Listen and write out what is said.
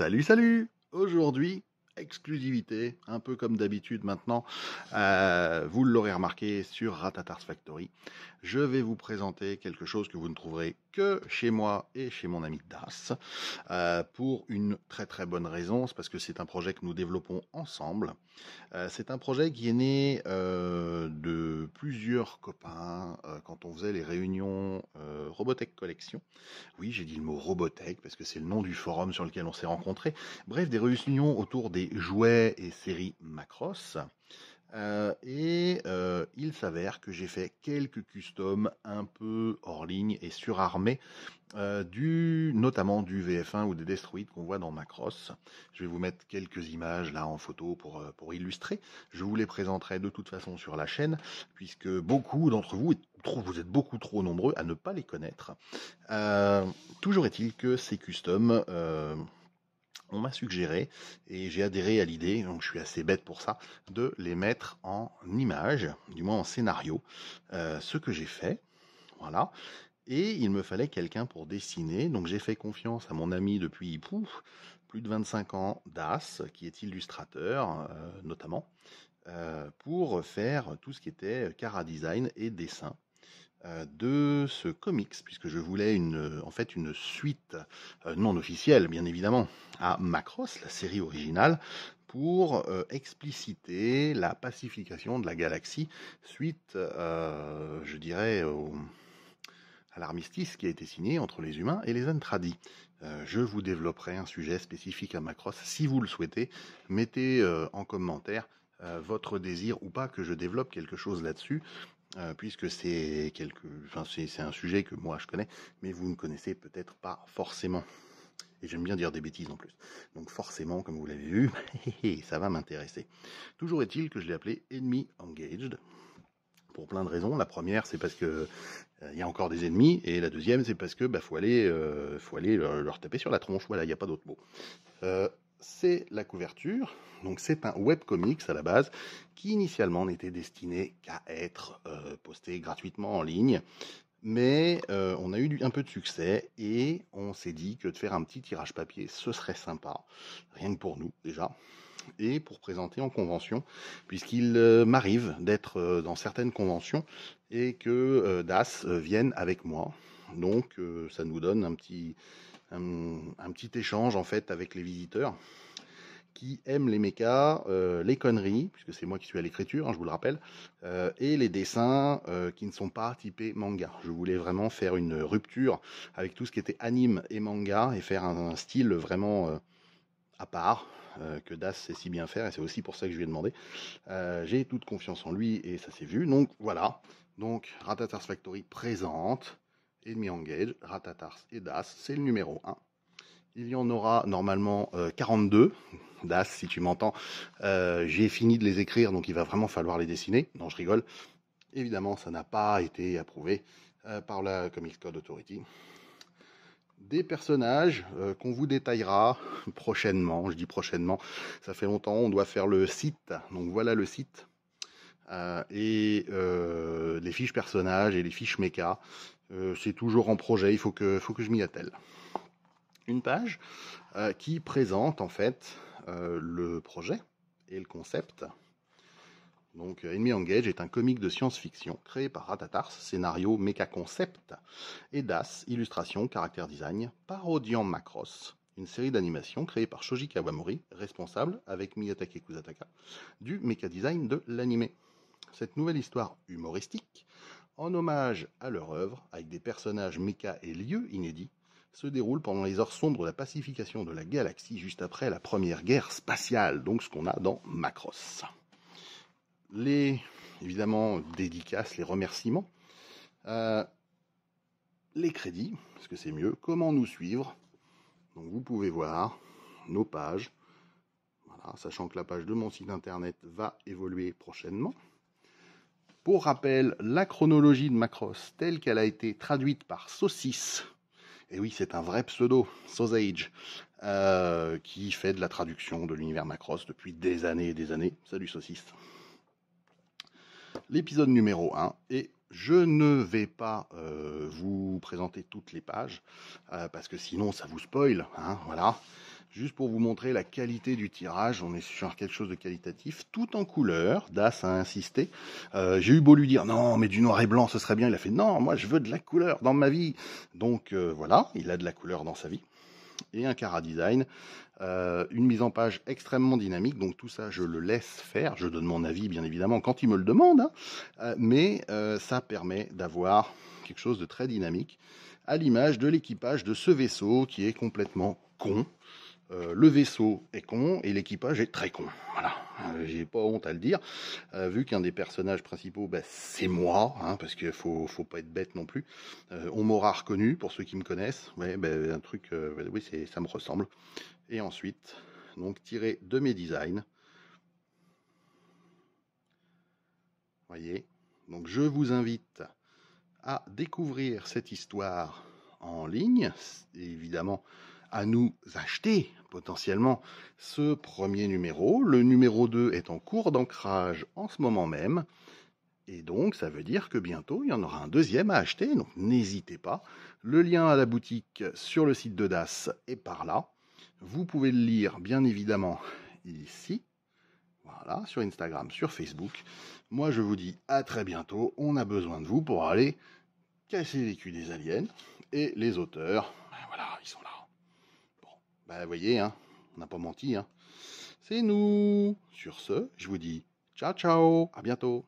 Salut, salut Aujourd'hui, exclusivité, un peu comme d'habitude maintenant. Euh, vous l'aurez remarqué sur Ratatars Factory. Je vais vous présenter quelque chose que vous ne trouverez que chez moi et chez mon ami Das, euh, pour une très très bonne raison, c'est parce que c'est un projet que nous développons ensemble. Euh, c'est un projet qui est né de plusieurs copains quand on faisait les réunions Robotech Collection. Oui, j'ai dit le mot Robotech parce que c'est le nom du forum sur lequel on s'est rencontrés. Bref, des réunions autour des jouets et séries Macross. Euh, et euh, il s'avère que j'ai fait quelques customs un peu hors ligne et surarmés, euh, du, notamment du VF1 ou des Destroid qu'on voit dans Macross. Je vais vous mettre quelques images là en photo pour, pour illustrer. Je vous les présenterai de toute façon sur la chaîne, puisque beaucoup d'entre vous, vous êtes beaucoup trop nombreux à ne pas les connaître. toujours est-il que ces customs on m'a suggéré, et j'ai adhéré à l'idée, donc je suis assez bête pour ça, de les mettre en image, du moins en scénario, euh, ce que j'ai fait, voilà. Et il me fallait quelqu'un pour dessiner, donc j'ai fait confiance à mon ami depuis plus de 25 ans, Das, qui est illustrateur euh, notamment, euh, pour faire tout ce qui était cara design et dessin. Euh, de ce comics, puisque je voulais une, euh, en fait une suite euh, non officielle, bien évidemment, à Macross, la série originale, pour expliciter la pacification de la galaxie suite, je dirais, au, à l'armistice qui a été signé entre les humains et les Antradis. je vous développerai un sujet spécifique à Macross si vous le souhaitez. Mettez en commentaire votre désir ou pas que je développe quelque chose là-dessus. Euh, puisque c'est quelque, enfin c'est un sujet que moi je connais, mais vous ne connaissez peut-être pas forcément. Et j'aime bien dire des bêtises en plus. Donc forcément, comme vous l'avez vu, ça va m'intéresser. Toujours est-il que je l'ai appelé Enemy Engaged. Pour plein de raisons. La première, c'est parce que euh, il y a encore des ennemis, et la deuxième, c'est parce que bah faut aller, euh, faut aller leur, taper sur la tronche. Voilà, il n'y a pas d'autre mot c'est la couverture. Donc c'est un webcomics à la base qui initialement n'était destiné qu'à être euh, posté gratuitement en ligne. Mais euh, on a eu un peu de succès et on s'est dit que de faire un petit tirage papier, ce serait sympa, rien que pour nous déjà, et pour présenter en convention, puisqu'il euh, m'arrive d'être dans certaines conventions et que DAS vienne avec moi. Donc ça nous donne un petit, un, petit échange en fait avec les visiteurs qui aiment les mechas, euh, les conneries, puisque c'est moi qui suis à l'écriture, hein, je vous le rappelle, euh, et les dessins euh, qui ne sont pas typés manga. Je voulais vraiment faire une rupture avec tout ce qui était anime et manga et faire un, style vraiment à part, que Das sait si bien faire, et c'est aussi pour ça que je lui ai demandé. J'ai toute confiance en lui et ça s'est vu, donc voilà. Donc Ratatars Factory présente Enemy Engage, Ratatars et Das. C'est le numéro 1. Il y en aura normalement 42. Euh, das, si tu m'entends, euh, j'ai fini de les écrire, donc il va vraiment falloir les dessiner. Non, je rigole. Évidemment, ça n'a pas été approuvé euh, par la Comics Code Authority. Des personnages qu'on vous détaillera prochainement. Je dis prochainement, ça fait longtemps, on doit faire le site. Donc voilà le site. et les fiches personnages et les fiches méca euh, c'est toujours en projet, il faut que, faut que je m'y attelle. Une page euh, qui présente en fait euh, le projet et le concept. Donc Enemy Engage est un comic de science-fiction créé par Ratatars, scénario méca concept, et DAS, illustration, caractère design, parodiant Macross, une série d'animations créée par Shoji Kawamori, responsable, avec Miyatake Kusataka, du méca design de l'anime. Cette nouvelle histoire humoristique en hommage à leur œuvre, avec des personnages méca et lieux inédits, se déroule pendant les heures sombres de la pacification de la galaxie, juste après la première guerre spatiale, donc ce qu'on a dans Macross. Les, évidemment, dédicaces, les remerciements, euh, les crédits, parce que c'est mieux, comment nous suivre. Donc vous pouvez voir nos pages, sachant que la page de mon site internet va évoluer prochainement. Pour rappel, la chronologie de Macross, telle qu'elle a été traduite par Saucisse, et oui, c'est un vrai pseudo, Sausage, euh, qui fait de la traduction de l'univers Macross depuis des années et des années. Salut Saucisse. L'épisode numéro 1 est je ne vais pas euh, vous présenter toutes les pages, euh, parce que sinon ça vous spoil. Hein, voilà. Juste pour vous montrer la qualité du tirage, on est sur quelque chose de qualitatif, tout en couleur. Das a insisté. Euh, j'ai eu beau lui dire non, mais du noir et blanc, ce serait bien. Il a fait non, moi je veux de la couleur dans ma vie. Donc voilà, il a de la couleur dans sa vie et un chara-design. Euh, une mise en page extrêmement dynamique, donc tout ça je le laisse faire, je donne mon avis bien évidemment quand il me le demande, hein. euh, mais euh, ça permet d'avoir quelque chose de très dynamique, à l'image de l'équipage de ce vaisseau qui est complètement con. le vaisseau est con et l'équipage est très con. Voilà. Ah, j'ai pas honte à le dire, euh, vu qu'un des personnages principaux, bah, c'est moi, hein, parce qu'il faut, faut pas être bête non plus. Euh, on m'aura reconnu, pour ceux qui me connaissent, bah, un truc, euh, bah, oui, ça me ressemble. Et ensuite, donc tiré de mes designs. Voyez, donc je vous invite à découvrir cette histoire en ligne, évidemment à nous acheter potentiellement ce premier numéro. Le numéro 2 est en cours d'ancrage en ce moment même. Et donc, ça veut dire que bientôt, il y en aura un deuxième à acheter. Donc, n'hésitez pas. Le lien à la boutique sur le site de DAS est par là. Vous pouvez le lire, bien évidemment, ici. Voilà, sur Instagram, sur Facebook. Moi, je vous dis à très bientôt. On a besoin de vous pour aller casser les culs des aliens et les auteurs bah, vous voyez, hein, on n'a pas menti. Hein. C'est nous. Sur ce, je vous dis ciao, ciao, à bientôt.